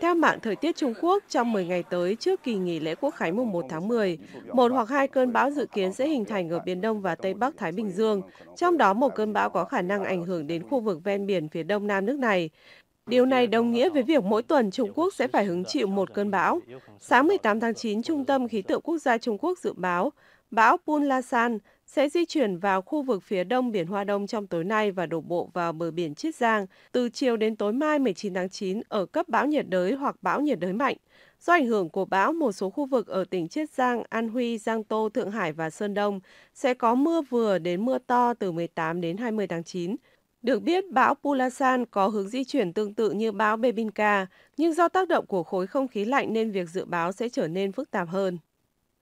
Theo mạng thời tiết Trung Quốc, trong 10 ngày tới trước kỳ nghỉ lễ Quốc khánh mùng 1 tháng 10, một hoặc hai cơn bão dự kiến sẽ hình thành ở Biển Đông và Tây Bắc Thái Bình Dương, trong đó một cơn bão có khả năng ảnh hưởng đến khu vực ven biển phía đông nam nước này. Điều này đồng nghĩa với việc mỗi tuần Trung Quốc sẽ phải hứng chịu một cơn bão. Sáng 18 tháng 9, Trung tâm Khí tượng Quốc gia Trung Quốc dự báo bão Punlasan sẽ di chuyển vào khu vực phía đông Biển Hoa Đông trong tối nay và đổ bộ vào bờ biển Chiết Giang từ chiều đến tối mai 19 tháng 9 ở cấp bão nhiệt đới hoặc bão nhiệt đới mạnh. Do ảnh hưởng của bão, một số khu vực ở tỉnh Chiết Giang, An Huy, Giang Tô, Thượng Hải và Sơn Đông sẽ có mưa vừa đến mưa to từ 18 đến 20 tháng 9. Được biết, bão Pulasan có hướng di chuyển tương tự như bão Bebinca nhưng do tác động của khối không khí lạnh nên việc dự báo sẽ trở nên phức tạp hơn.